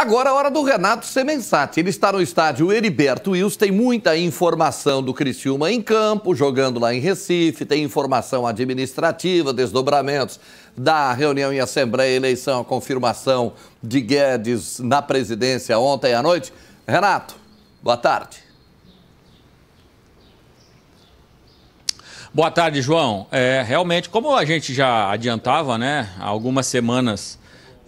Agora a é hora do Renato Semensati. Ele está no estádio Heriberto Wills, tem muita informação do Criciúma em campo, jogando lá em Recife, tem informação administrativa, desdobramentos da reunião em Assembleia, eleição, a confirmação de Guedes na presidência ontem à noite. Renato, boa tarde. Boa tarde, João. É, realmente, como a gente já adiantava, né, há algumas semanas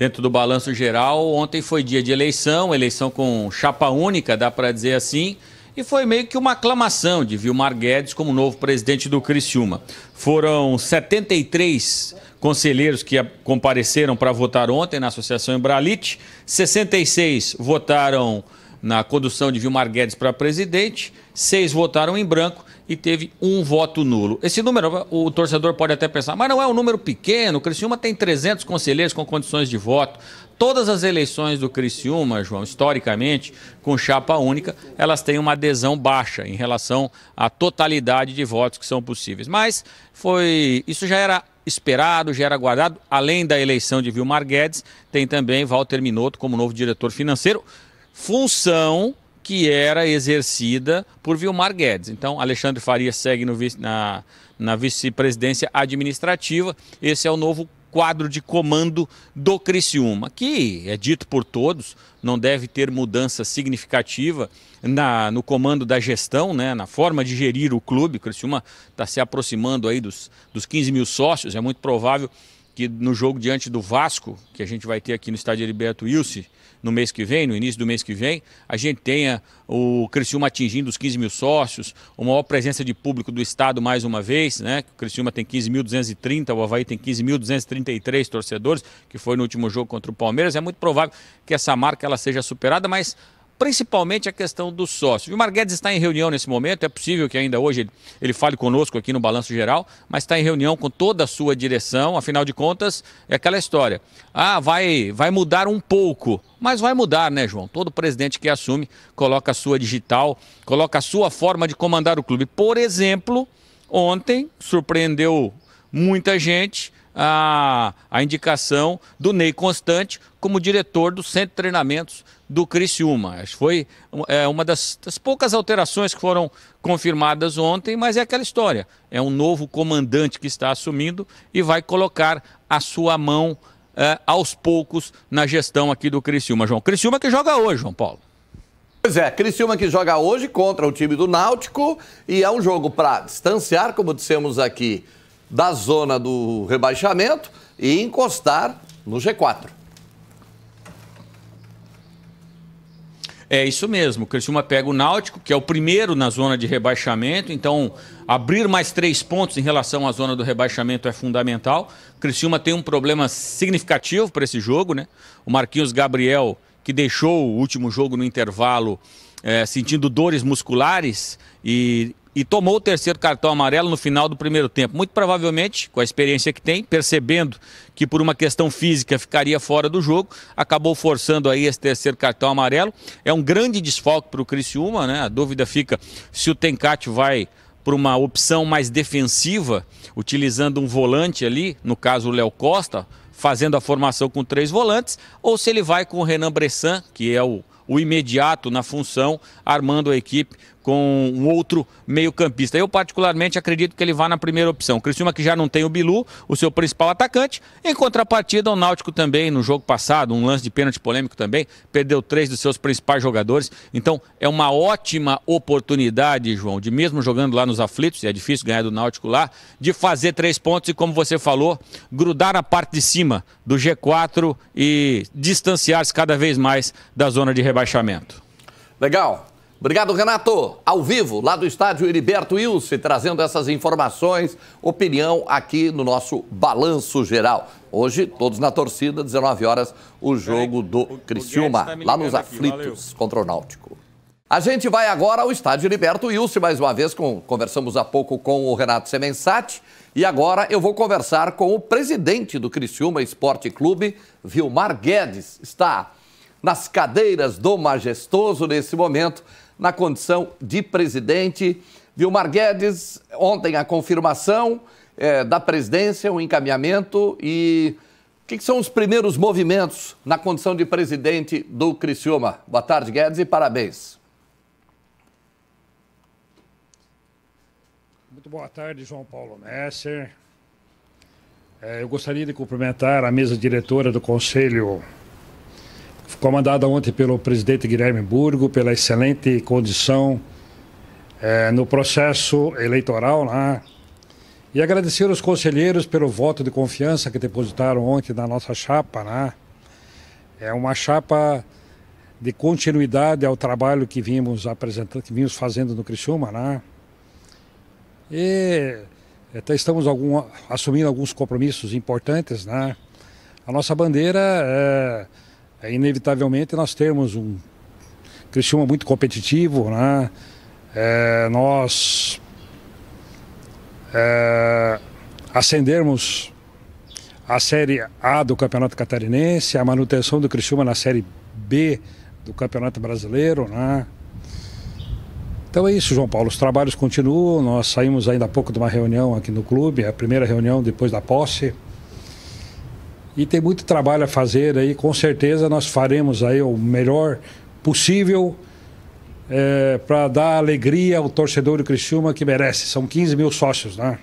dentro do balanço geral, ontem foi dia de eleição, eleição com chapa única, dá para dizer assim, e foi meio que uma aclamação de Vilmar Guedes como novo presidente do Criciúma. Foram 73 conselheiros que compareceram para votar ontem na Associação Embralite, 66 votaram na condução de Vilmar Guedes para presidente, seis votaram em branco e teve um voto nulo. Esse número, o torcedor pode até pensar, mas não é um número pequeno. O Criciúma tem 300 conselheiros com condições de voto. Todas as eleições do Criciúma, João, historicamente, com chapa única, elas têm uma adesão baixa em relação à totalidade de votos que são possíveis. Mas foi, isso já era esperado, já era aguardado. Além da eleição de Vilmar Guedes, tem também Walter Minotto como novo diretor financeiro. Função que era exercida por Vilmar Guedes. Então, Alexandre Faria segue no, na, na vice-presidência administrativa. Esse é o novo quadro de comando do Criciúma, que é dito por todos, não deve ter mudança significativa na, no comando da gestão, né, na forma de gerir o clube. O Criciúma está se aproximando aí dos, dos 15 mil sócios, é muito provável que no jogo diante do Vasco, que a gente vai ter aqui no estádio Heriberto Wilson no mês que vem, no início do mês que vem, a gente tenha o Criciúma atingindo os 15 mil sócios, uma maior presença de público do estado mais uma vez, né? O Criciúma tem 15.230, o Havaí tem 15.233 torcedores, que foi no último jogo contra o Palmeiras. É muito provável que essa marca ela seja superada, mas principalmente a questão do sócio. O Guedes está em reunião nesse momento, é possível que ainda hoje ele, ele fale conosco aqui no Balanço Geral, mas está em reunião com toda a sua direção, afinal de contas, é aquela história. Ah, vai, vai mudar um pouco, mas vai mudar, né, João? Todo presidente que assume coloca a sua digital, coloca a sua forma de comandar o clube. Por exemplo, ontem surpreendeu muita gente a, a indicação do Ney Constante como diretor do Centro de Treinamentos do Criciúma. Acho foi é, uma das, das poucas alterações que foram confirmadas ontem, mas é aquela história. É um novo comandante que está assumindo e vai colocar a sua mão é, aos poucos na gestão aqui do Criciúma, João. Criciúma que joga hoje, João Paulo. Pois é, Criciúma que joga hoje contra o time do Náutico e é um jogo para distanciar, como dissemos aqui, da zona do rebaixamento e encostar no G4. É isso mesmo. O Criciúma pega o Náutico, que é o primeiro na zona de rebaixamento. Então, abrir mais três pontos em relação à zona do rebaixamento é fundamental. O Criciúma tem um problema significativo para esse jogo, né? O Marquinhos Gabriel, que deixou o último jogo no intervalo é, sentindo dores musculares e e tomou o terceiro cartão amarelo no final do primeiro tempo. Muito provavelmente, com a experiência que tem, percebendo que por uma questão física ficaria fora do jogo, acabou forçando aí esse terceiro cartão amarelo. É um grande desfalque para o Criciúma, né? A dúvida fica se o Tencati vai para uma opção mais defensiva, utilizando um volante ali, no caso o Léo Costa, fazendo a formação com três volantes, ou se ele vai com o Renan Bressan, que é o, o imediato na função, armando a equipe com um outro meio-campista. Eu, particularmente, acredito que ele vá na primeira opção. O Criciúma que já não tem o Bilu, o seu principal atacante. Em contrapartida, o Náutico também, no jogo passado, um lance de pênalti polêmico também, perdeu três dos seus principais jogadores. Então, é uma ótima oportunidade, João, de mesmo jogando lá nos aflitos, e é difícil ganhar do Náutico lá, de fazer três pontos e, como você falou, grudar a parte de cima do G4 e distanciar-se cada vez mais da zona de rebaixamento. Legal. Obrigado, Renato. Ao vivo, lá do estádio Heriberto Ilse, trazendo essas informações, opinião aqui no nosso Balanço Geral. Hoje, todos na torcida, 19 horas, o jogo do Criciúma, tá lá nos aflitos contra o Náutico. A gente vai agora ao estádio Liberto Ilse, mais uma vez, com, conversamos há pouco com o Renato Semensati. E agora eu vou conversar com o presidente do Criciúma Esporte Clube, Vilmar Guedes. Está nas cadeiras do Majestoso nesse momento, na condição de presidente. Vilmar Guedes, ontem a confirmação é, da presidência, o um encaminhamento e o que, que, são os primeiros movimentos na condição de presidente do Criciúma? Boa tarde, Guedes, e parabéns. Muito boa tarde, João Paulo Messer. É, eu gostaria de cumprimentar a mesa diretora do Conselho comandada ontem pelo presidente Guilherme Burgo, pela excelente condição é, no processo eleitoral lá. E agradecer os conselheiros pelo voto de confiança que depositaram ontem na nossa chapa. Né? É uma chapa de continuidade ao trabalho que vimos apresentando, que vimos fazendo no Criciúma. Né? E até estamos algum, assumindo alguns compromissos importantes. Né? A nossa bandeira é é, inevitavelmente nós temos um Criciúma muito competitivo, né? É, nós é, ascendermos a Série A do Campeonato Catarinense, a manutenção do Criciúma na Série B do Campeonato Brasileiro, né? Então é isso, João Paulo. Os trabalhos continuam. Nós saímos ainda há pouco de uma reunião aqui no clube, a primeira reunião depois da posse. E tem muito trabalho a fazer aí, com certeza nós faremos aí o melhor possível é, para dar alegria ao torcedor do Criciúma que merece. São 15 mil sócios, né?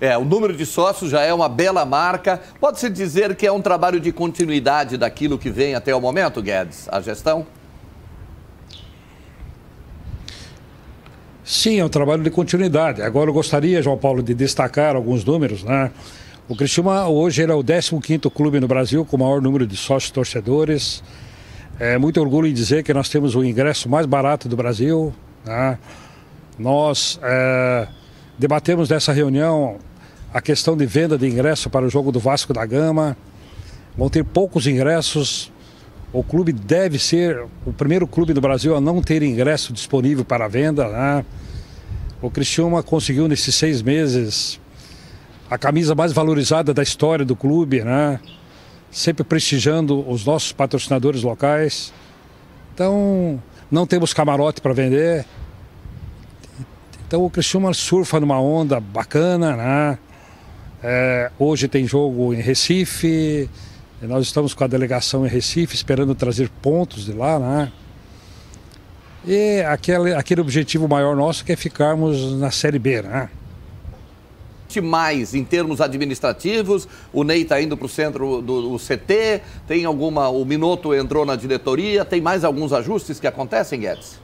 É, o número de sócios já é uma bela marca. Pode-se dizer que é um trabalho de continuidade daquilo que vem até o momento, Guedes, a gestão? Sim, é um trabalho de continuidade. Agora eu gostaria, João Paulo, de destacar alguns números, né? O Criciúma hoje era o 15º clube no Brasil com o maior número de sócios torcedores. É muito orgulho em dizer que nós temos o ingresso mais barato do Brasil. Né? Nós é, debatemos nessa reunião a questão de venda de ingresso para o jogo do Vasco da Gama. Vão ter poucos ingressos. O clube deve ser o primeiro clube do Brasil a não ter ingresso disponível para venda. Né? O Criciúma conseguiu nesses seis meses a camisa mais valorizada da história do clube, né? Sempre prestigiando os nossos patrocinadores locais. Então, não temos camarote para vender. Então, o Criciúma surfa numa onda bacana, né? É, hoje tem jogo em Recife. Nós estamos com a delegação em Recife, esperando trazer pontos de lá, né? E aquele, aquele objetivo maior nosso que é ficarmos na Série B, né? mais em termos administrativos. O Ney está indo para o centro do CT, tem alguma. O Minoto entrou na diretoria, tem mais alguns ajustes que acontecem, Guedes?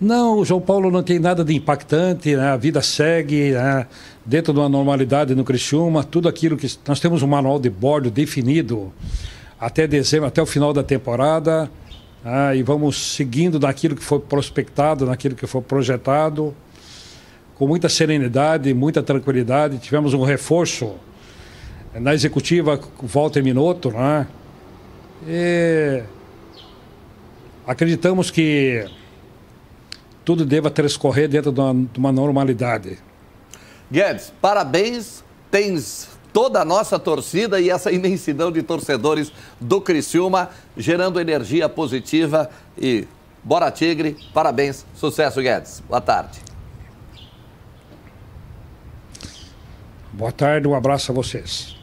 Não, o João Paulo não tem nada de impactante, né? a vida segue né? dentro de uma normalidade no Criciúma, tudo aquilo que. Nós temos um manual de bordo definido até dezembro, até o final da temporada, né? e vamos seguindo daquilo que foi prospectado, naquilo que foi projetado com muita serenidade, muita tranquilidade. Tivemos um reforço na executiva, Walter Minotto, né? E acreditamos que tudo deva transcorrer dentro de uma, de uma normalidade. Guedes, parabéns. Tens toda a nossa torcida e essa imensidão de torcedores do Criciúma, gerando energia positiva e bora Tigre, parabéns, sucesso Guedes. Boa tarde. Boa tarde, um abraço a vocês.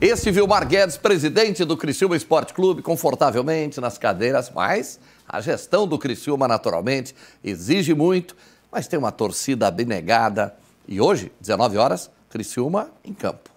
Este Vilmar Guedes, presidente do Criciúma Esporte Clube, confortavelmente nas cadeiras, mas a gestão do Criciúma, naturalmente, exige muito, mas tem uma torcida abnegada. E hoje, 19 horas, Criciúma em campo.